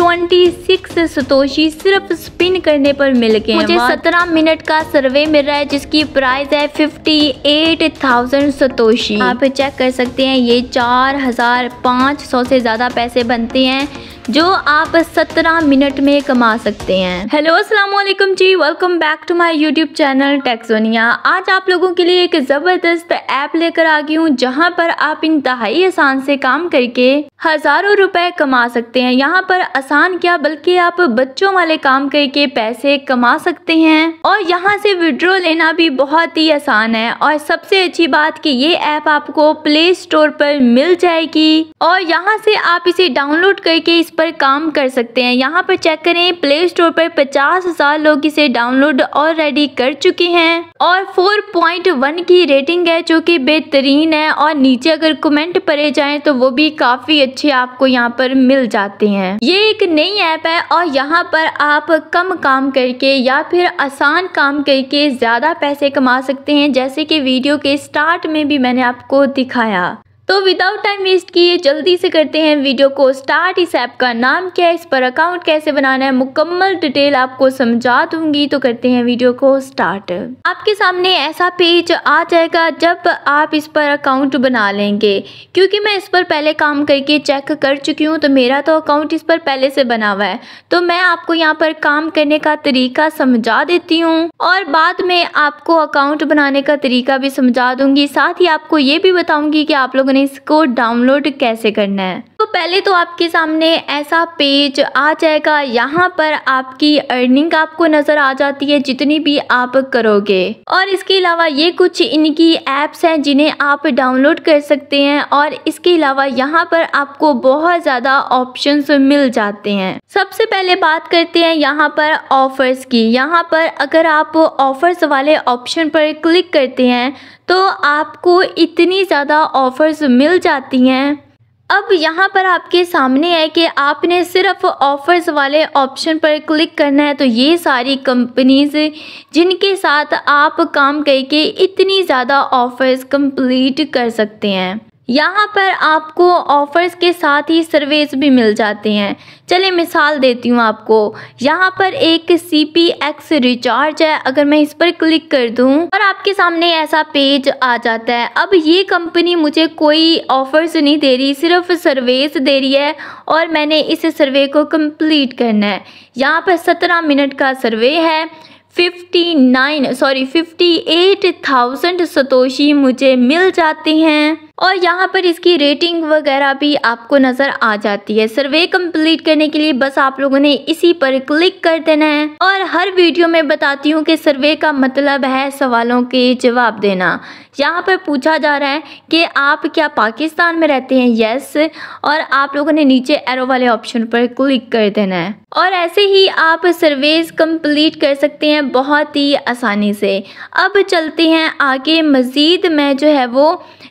26 Satoshi सिर्फ spin करने पर मिल गए मुझे 17 मिनट का सर्वे मिल रहा है जिसकी प्राइस है 58,000 सतोशी आप चेक कर सकते हैं ये 4,500 से ज़्यादा पैसे बनते हैं जो आप 17 मिनट में कमा सकते हैं हेलो अस्सलाम वालेकुम जी welcome back to my YouTube channel Texonia आज आप लोगों के लिए एक ज़बरदस्त ऐप लेकर आ गई हूँ जहाँ पर आप इंतहाई आसान से काम करके हज़ारों रुपए कमा सकते हैं यहाँ पर आसान क्या बल्कि आप बच्चों वाले काम करके पैसे कमा सकते हैं और यहाँ से विड्रो लेना भी बहुत ही आसान है और सबसे अच्छी बात कि ये ऐप आपको प्ले स्टोर पर मिल जाएगी और यहाँ से आप इसे डाउनलोड करके इस पर काम कर सकते हैं यहाँ पर चेक करें प्ले स्टोर पर पचास हजार लोग इसे डाउनलोड ऑलरेडी कर चुके हैं और वन की रेटिंग है जो की बेहतरीन है और नीचे अगर कमेंट पड़े जाए तो वो भी काफी अच्छे आपको यहाँ पर मिल जाते हैं ये एक एक नई ऐप है और यहाँ पर आप कम काम करके या फिर आसान काम करके ज़्यादा पैसे कमा सकते हैं जैसे कि वीडियो के स्टार्ट में भी मैंने आपको दिखाया तो विदाउट टाइम वेस्ट किए जल्दी से करते हैं वीडियो को स्टार्ट इस ऐप का नाम क्या है इस पर अकाउंट कैसे बनाना है मुकम्मल डिटेल आपको समझा दूंगी तो करते हैं वीडियो को स्टार्ट आपके सामने ऐसा पेज आ जाएगा जब आप इस पर अकाउंट बना लेंगे क्योंकि मैं इस पर पहले काम करके चेक कर चुकी हूँ तो मेरा तो अकाउंट इस पर पहले से बना हुआ है तो मैं आपको यहाँ पर काम करने का तरीका समझा देती हूँ और बाद में आपको अकाउंट बनाने का तरीका भी समझा दूंगी साथ ही आपको ये भी बताऊंगी कि आप लोगों ने इसको डाउनलोड कैसे करना है पहले तो आपके सामने ऐसा पेज आ जाएगा यहाँ पर आपकी अर्निंग आपको नज़र आ जाती है जितनी भी आप करोगे और इसके अलावा ये कुछ इनकी ऐप्स हैं जिन्हें आप डाउनलोड कर सकते हैं और इसके अलावा यहाँ पर आपको बहुत ज़्यादा ऑप्शन मिल जाते हैं सबसे पहले बात करते हैं यहाँ पर ऑफर्स की यहाँ पर अगर आप ऑफर्स वाले ऑप्शन पर क्लिक करते हैं तो आपको इतनी ज़्यादा ऑफर्स मिल जाती हैं अब यहाँ पर आपके सामने है कि आपने सिर्फ ऑफर्स वाले ऑप्शन पर क्लिक करना है तो ये सारी कंपनीज जिनके साथ आप काम करके इतनी ज़्यादा ऑफर्स कंप्लीट कर सकते हैं यहाँ पर आपको ऑफ़र्स के साथ ही सर्वेस भी मिल जाते हैं चलिए मिसाल देती हूँ आपको यहाँ पर एक सी पी एक्स रिचार्ज है अगर मैं इस पर क्लिक कर दूँ और आपके सामने ऐसा पेज आ जाता है अब ये कंपनी मुझे कोई ऑफ़र्स नहीं दे रही सिर्फ सर्वेस दे रही है और मैंने इस सर्वे को कंप्लीट करना है यहाँ पर सत्रह मिनट का सर्वे है fifty nine sorry fifty eight thousand satoshi मुझे मिल जाते हैं और यहाँ पर इसकी रेटिंग वगैरह भी आपको नज़र आ जाती है सर्वे कंप्लीट करने के लिए बस आप लोगों ने इसी पर क्लिक कर देना है और हर वीडियो में बताती हूँ कि सर्वे का मतलब है सवालों के जवाब देना यहाँ पर पूछा जा रहा है कि आप क्या पाकिस्तान में रहते हैं यस और आप लोगों ने नीचे एरो वाले ऑप्शन पर क्लिक कर देना है और ऐसे ही आप सर्वेज कम्प्लीट कर सकते हैं हैं बहुत ही आसानी से अब चलते हैं आगे मज़ीद मैं जो है वो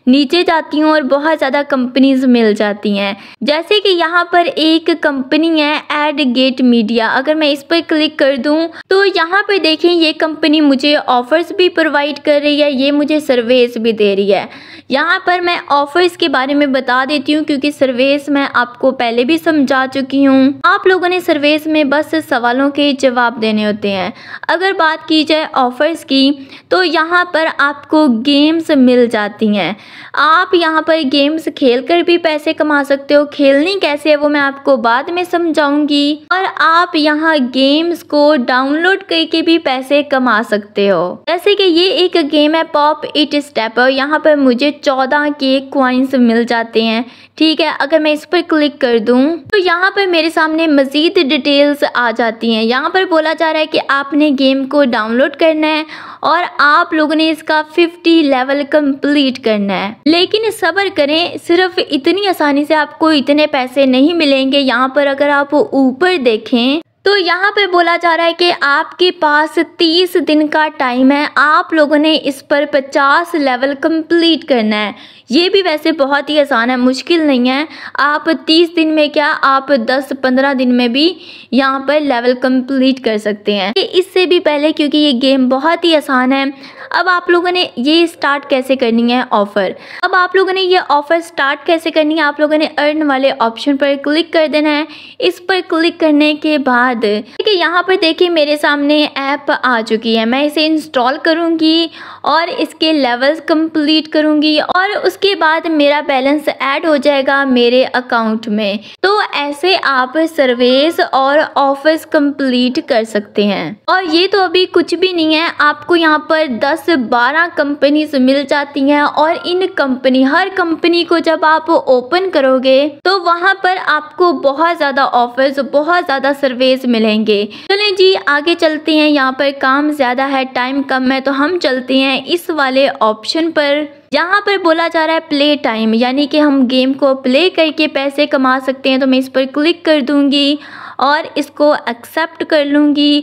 नीचे जाती हूँ और बहुत ज़्यादा कंपनीज मिल जाती हैं जैसे कि यहाँ पर एक कंपनी है एड गेट मीडिया अगर मैं इस पर क्लिक कर दूँ तो यहाँ पर देखें ये कंपनी मुझे ऑफ़र्स भी प्रोवाइड कर रही है ये मुझे सर्वेस भी दे रही है यहाँ पर मैं ऑफ़र्स के बारे में बता देती हूँ क्योंकि सर्वेस मैं आपको पहले भी समझा चुकी हूँ आप लोगों ने सर्वेस में बस सवालों के जवाब देने होते हैं अब अगर बात की जाए ऑफ़र्स की तो यहाँ पर आपको गेम्स मिल जाती हैं आप यहाँ पर गेम्स खेल कर भी पैसे कमा सकते हो खेलनी कैसे है वो मैं आपको बाद में समझाऊंगी और आप यहाँ गेम्स को डाउनलोड करके भी पैसे कमा सकते हो जैसे कि ये एक गेम है पॉप इट स्टेप यहाँ पर मुझे चौदह के क्वाइंस मिल जाते हैं ठीक है अगर मैं इस पर क्लिक कर दूं तो यहाँ पर मेरे सामने मज़ीद डिटेल्स आ जाती हैं यहाँ पर बोला जा रहा है कि आपने गेम को डाउनलोड करना है और आप लोगों ने इसका 50 लेवल कंप्लीट करना है लेकिन सब्र करें सिर्फ इतनी आसानी से आपको इतने पैसे नहीं मिलेंगे यहाँ पर अगर आप ऊपर देखें तो यहाँ पर बोला जा रहा है कि आपके पास 30 दिन का टाइम है आप लोगों ने इस पर 50 लेवल कंप्लीट करना है ये भी वैसे बहुत ही आसान है मुश्किल नहीं है आप 30 दिन में क्या आप 10-15 दिन में भी यहाँ पर लेवल कंप्लीट कर सकते हैं इससे भी पहले क्योंकि ये गेम बहुत ही आसान है अब आप लोगों ने ये स्टार्ट कैसे करनी है ऑफ़र अब आप लोगों ने ये ऑफ़र स्टार्ट कैसे करनी है आप लोगों ने अर्न वाले ऑप्शन पर क्लिक कर देना है इस पर क्लिक करने के बाद बाद देखिए यहाँ पर देखिए मेरे सामने ऐप आ चुकी है मैं इसे इंस्टॉल करूँगी और इसके लेवल्स कंप्लीट करूँगी और उसके बाद मेरा बैलेंस ऐड हो जाएगा मेरे अकाउंट में तो ऐसे आप सर्वेस और ऑफिस कंप्लीट कर सकते हैं और ये तो अभी कुछ भी नहीं है आपको यहाँ पर 10-12 कंपनीज मिल जाती हैं और इन कंपनी हर कंपनी को जब आप ओपन करोगे तो वहाँ पर आपको बहुत ज़्यादा ऑफर्स बहुत ज़्यादा सर्वेस वीडियोस मिलेंगे चलें जी आगे चलते हैं यहाँ पर काम ज़्यादा है टाइम कम है तो हम चलते हैं इस वाले ऑप्शन पर यहाँ पर बोला जा रहा है प्ले टाइम यानी कि हम गेम को प्ले करके पैसे कमा सकते हैं तो मैं इस पर क्लिक कर दूंगी और इसको एक्सेप्ट कर लूँगी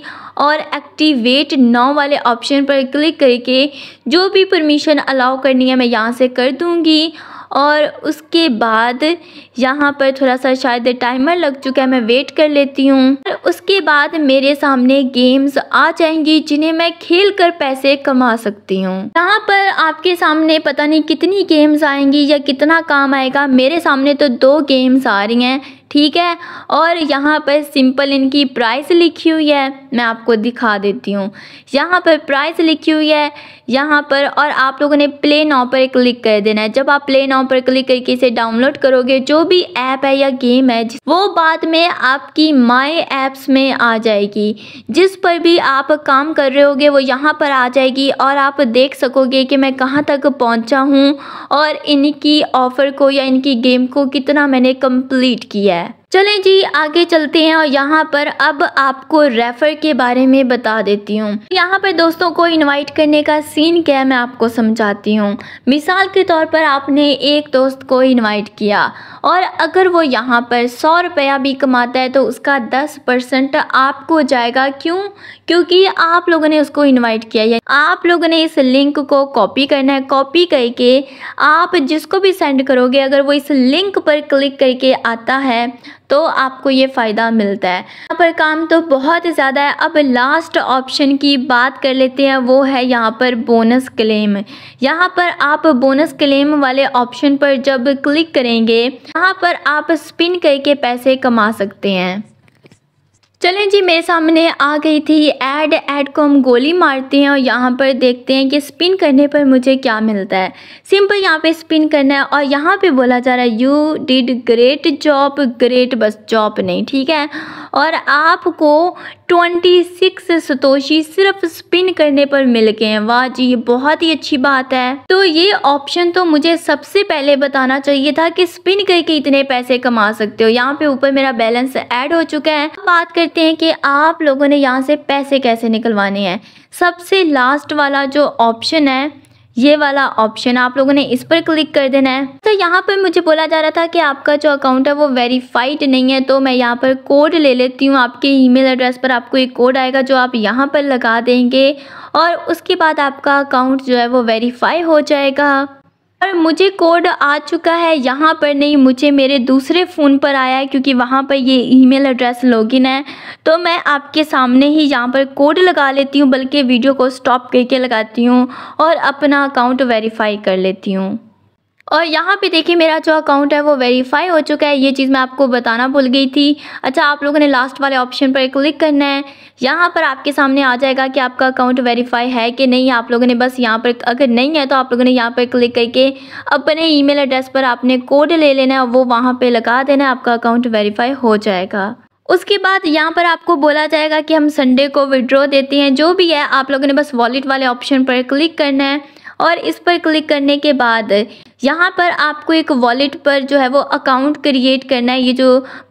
और एक्टिवेट नाउ वाले ऑप्शन पर क्लिक करके जो भी परमिशन अलाउ करनी है मैं यहाँ से कर दूँगी और उसके बाद यहाँ पर थोड़ा सा शायद टाइमर लग चुका है मैं वेट कर लेती हूँ उसके बाद मेरे सामने गेम्स आ जाएंगी जिन्हें मैं खेल कर पैसे कमा सकती हूँ यहाँ पर आपके सामने पता नहीं कितनी गेम्स आएंगी या कितना काम आएगा मेरे सामने तो दो गेम्स आ रही हैं ठीक है और यहाँ पर सिंपल इनकी प्राइस लिखी हुई है मैं आपको दिखा देती हूँ यहाँ पर प्राइस लिखी हुई है यहाँ पर और आप लोगों ने प्ले नाव पर क्लिक कर देना है जब आप प्ले नाव पर क्लिक करके इसे डाउनलोड करोगे जो भी ऐप है या गेम है वो बाद में आपकी माई ऐप्स में आ जाएगी जिस पर भी आप काम कर रहे होगे वो यहाँ पर आ जाएगी और आप देख सकोगे कि मैं कहाँ तक पहुँचा हूँ और इनकी ऑफ़र को या इनकी गेम को कितना मैंने कम्प्लीट किया चलें जी आगे चलते हैं और यहाँ पर अब आपको रेफ़र के बारे में बता देती हूँ यहाँ पर दोस्तों को इनवाइट करने का सीन क्या है मैं आपको समझाती हूँ मिसाल के तौर पर आपने एक दोस्त को इनवाइट किया और अगर वो यहाँ पर सौ रुपया भी कमाता है तो उसका दस परसेंट आपको जाएगा क्यों क्योंकि आप लोगों ने उसको इन्वाइट किया है आप लोगों ने इस लिंक को कॉपी करना है कॉपी करके आप जिसको भी सेंड करोगे अगर वो इस लिंक पर क्लिक करके आता है तो आपको ये फ़ायदा मिलता है यहाँ पर काम तो बहुत ज़्यादा है अब लास्ट ऑप्शन की बात कर लेते हैं वो है यहाँ पर बोनस क्लेम यहाँ पर आप बोनस क्लेम वाले ऑप्शन पर जब क्लिक करेंगे यहाँ पर आप स्पिन करके पैसे कमा सकते हैं चलें जी मेरे सामने आ गई थी ऐड ऐड को हम गोली मारते हैं और यहाँ पर देखते हैं कि स्पिन करने पर मुझे क्या मिलता है सिंपल यहाँ पे स्पिन करना है और यहाँ पे बोला जा रहा है you did great job great बस जॉब नहीं ठीक है और आपको 26 सतोशी सिर्फ स्पिन करने पर मिल गए हैं वाह जी ये बहुत ही अच्छी बात है तो ये ऑप्शन तो मुझे सबसे पहले बताना चाहिए था कि स्पिन करके इतने पैसे कमा सकते हो यहाँ पे ऊपर मेरा बैलेंस ऐड हो चुका है बात करते हैं कि आप लोगों ने यहाँ से पैसे कैसे निकलवाने हैं सबसे लास्ट वाला जो ऑप्शन है ये वाला ऑप्शन आप लोगों ने इस पर क्लिक कर देना है तो यहाँ पर मुझे बोला जा रहा था कि आपका जो अकाउंट है वो वेरीफाइड नहीं है तो मैं यहाँ पर कोड ले लेती हूँ आपके ईमेल एड्रेस पर आपको एक कोड आएगा जो आप यहाँ पर लगा देंगे और उसके बाद आपका अकाउंट जो है वो वेरीफाई हो जाएगा और मुझे कोड आ चुका है यहाँ पर नहीं मुझे मेरे दूसरे फ़ोन पर आया है क्योंकि वहाँ पर ये ईमेल एड्रेस लॉगिन है तो मैं आपके सामने ही यहाँ पर कोड लगा लेती हूँ बल्कि वीडियो को स्टॉप करके लगाती हूँ और अपना अकाउंट वेरीफाई कर लेती हूँ और यहाँ पे देखिए मेरा जो अकाउंट है वो वेरीफाई हो चुका है ये चीज़ मैं आपको बताना भूल गई थी अच्छा आप लोगों ने लास्ट वाले ऑप्शन पर क्लिक करना है यहाँ पर आपके सामने आ जाएगा कि आपका अकाउंट वेरीफाई है कि नहीं आप लोगों ने बस यहाँ पर अगर नहीं है तो आप लोगों ने यहाँ पर क्लिक करके अपने ई एड्रेस पर आपने कोड ले लेना है और वो वहाँ पर लगा देना है आपका अकाउंट वेरीफाई हो जाएगा उसके बाद यहाँ पर आपको बोला जाएगा कि हम संडे को विड्रॉ देते हैं जो भी है आप लोगों ने बस वॉलेट वाले ऑप्शन पर क्लिक करना है और इस पर क्लिक करने के बाद यहाँ पर आपको एक वॉलेट पर जो है वो अकाउंट क्रिएट करना है ये जो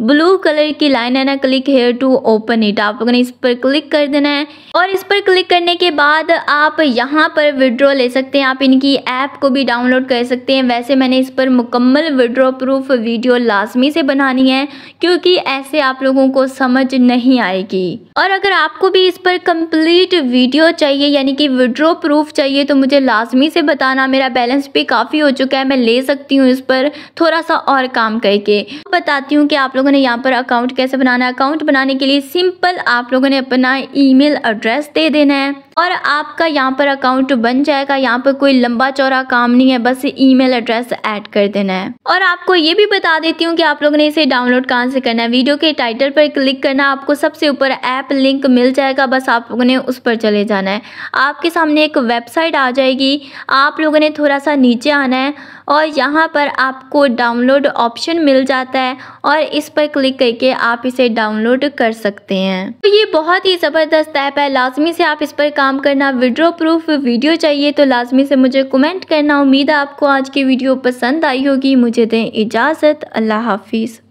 ब्लू कलर की लाइन है ना click here to open it आप लोगों ने इस पर क्लिक कर देना है और इस पर क्लिक करने के बाद आप यहाँ पर विड्रॉ ले सकते हैं आप इनकी ऐप को भी डाउनलोड कर सकते हैं वैसे मैंने इस पर मुकम्मल विड्रॉ प्रूफ वीडियो लाजमी से बनानी है क्योंकि ऐसे आप लोगों को समझ नहीं आएगी और अगर आपको भी इस पर कंप्लीट वीडियो चाहिए यानी कि विड्रॉ प्रूफ चाहिए तो मुझे लाजमी से बताना मेरा बैलेंस भी काफ़ी हो चुका है मैं ले सकती हूँ इस पर थोड़ा सा और काम करके बताती हूँ कि आप लोगों ने यहाँ पर अकाउंट कैसे बनाना है अकाउंट बनाने के लिए सिंपल आप लोगों ने अपना ईमेल एड्रेस दे देना है और आपका यहाँ पर अकाउंट बन जाएगा यहाँ पर कोई लंबा चौरा काम नहीं है बस ईमेल एड्रेस ऐड कर देना है और आपको ये भी बता देती हूँ कि आप लोगों ने इसे डाउनलोड कहाँ से करना है वीडियो के टाइटल पर क्लिक करना आपको सबसे ऊपर ऐप लिंक मिल जाएगा बस आप लोगों ने उस पर चले जाना है आपके सामने एक वेबसाइट आ जाएगी आप लोगों ने थोड़ा सा नीचे आना है और यहाँ पर आपको डाउनलोड ऑप्शन मिल जाता है और इस पर क्लिक करके आप इसे डाउनलोड कर सकते हैं तो ये बहुत ही ज़बरदस्त ऐप है लाजमी से आप इस पर काम करना विड्रो प्रूफ वीडियो चाहिए तो लाजमी से मुझे कमेंट करना उम्मीद है आपको आज की वीडियो पसंद आई होगी मुझे दें इजाज़त अल्लाह हाफिज़